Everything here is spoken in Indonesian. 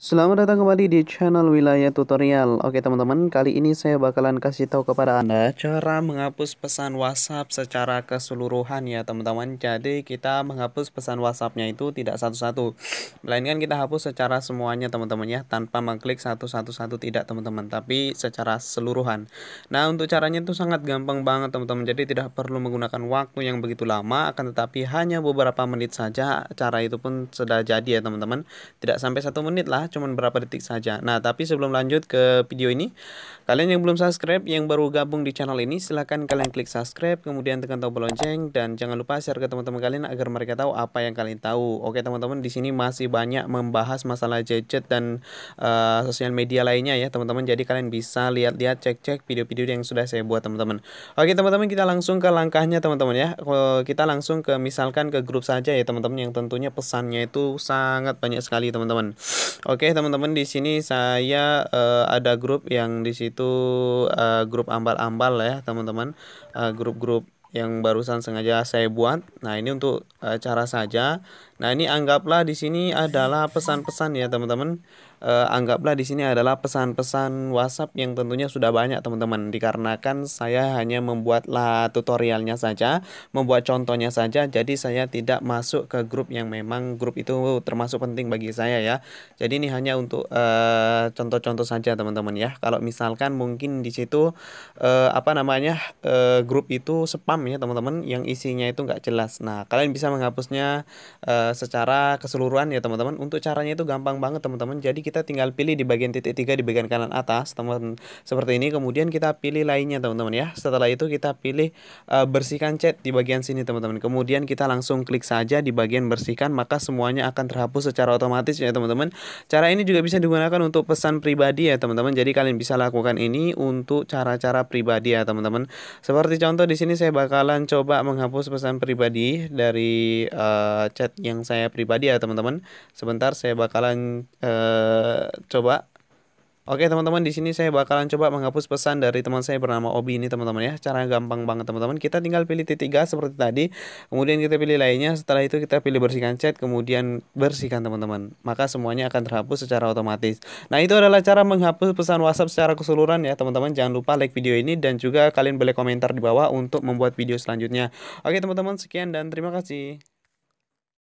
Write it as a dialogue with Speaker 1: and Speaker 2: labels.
Speaker 1: Selamat datang kembali di channel Wilayah Tutorial. Oke teman-teman, kali ini saya bakalan kasih tahu kepada Anda cara menghapus pesan WhatsApp secara keseluruhan ya teman-teman. Jadi kita menghapus pesan WhatsAppnya itu tidak satu-satu. Melainkan kita hapus secara semuanya teman-teman ya, tanpa mengklik satu-satu-satu tidak teman-teman, tapi secara seluruhan. Nah untuk caranya itu sangat gampang banget teman-teman, jadi tidak perlu menggunakan waktu yang begitu lama, akan tetapi hanya beberapa menit saja cara itu pun sudah jadi ya teman-teman. Tidak sampai satu menit lah cuma berapa detik saja. Nah, tapi sebelum lanjut ke video ini, kalian yang belum subscribe, yang baru gabung di channel ini, silahkan kalian klik subscribe, kemudian tekan tombol lonceng, dan jangan lupa share ke teman-teman kalian agar mereka tahu apa yang kalian tahu. Oke, teman-teman, di sini masih banyak membahas masalah gadget dan uh, sosial media lainnya ya, teman-teman. Jadi kalian bisa lihat-lihat, cek-cek video-video yang sudah saya buat, teman-teman. Oke, teman-teman, kita langsung ke langkahnya, teman-teman ya. Kita langsung ke misalkan ke grup saja ya, teman-teman, yang tentunya pesannya itu sangat banyak sekali, teman-teman. Oke, Oke teman-teman di sini saya uh, ada grup yang di situ uh, grup ambal-ambal ya teman-teman uh, grup-grup yang barusan sengaja saya buat. Nah ini untuk uh, cara saja. Nah ini anggaplah di sini adalah pesan-pesan ya teman-teman uh, anggaplah di sini adalah pesan-pesan WhatsApp yang tentunya sudah banyak teman-teman dikarenakan saya hanya membuatlah tutorialnya saja, membuat contohnya saja jadi saya tidak masuk ke grup yang memang grup itu termasuk penting bagi saya ya. Jadi ini hanya untuk contoh eh, contoh-contoh saja teman-teman ya. Kalau misalkan mungkin di situ uh, apa namanya uh, grup itu spam ya teman-teman yang isinya itu nggak jelas. Nah, kalian bisa menghapusnya uh, secara keseluruhan ya teman-teman. Untuk caranya itu gampang banget teman-teman. Jadi kita kita tinggal pilih di bagian titik tiga di bagian kanan atas teman-teman seperti ini kemudian kita pilih lainnya teman-teman ya setelah itu kita pilih uh, bersihkan chat di bagian sini teman-teman kemudian kita langsung klik saja di bagian bersihkan maka semuanya akan terhapus secara otomatis ya teman-teman cara ini juga bisa digunakan untuk pesan pribadi ya teman-teman jadi kalian bisa lakukan ini untuk cara-cara pribadi ya teman-teman seperti contoh di sini saya bakalan coba menghapus pesan pribadi dari uh, eh, chat yang saya pribadi ya teman-teman sebentar saya bakalan uh, coba Oke teman-teman di sini saya bakalan coba menghapus pesan dari teman saya bernama Obi ini teman-teman ya. Cara gampang banget teman-teman. Kita tinggal pilih titik gas seperti tadi. Kemudian kita pilih lainnya. Setelah itu kita pilih bersihkan chat. Kemudian bersihkan teman-teman. Maka semuanya akan terhapus secara otomatis. Nah itu adalah cara menghapus pesan WhatsApp secara keseluruhan ya teman-teman. Jangan lupa like video ini dan juga kalian boleh komentar di bawah untuk membuat video selanjutnya. Oke teman-teman sekian dan terima kasih.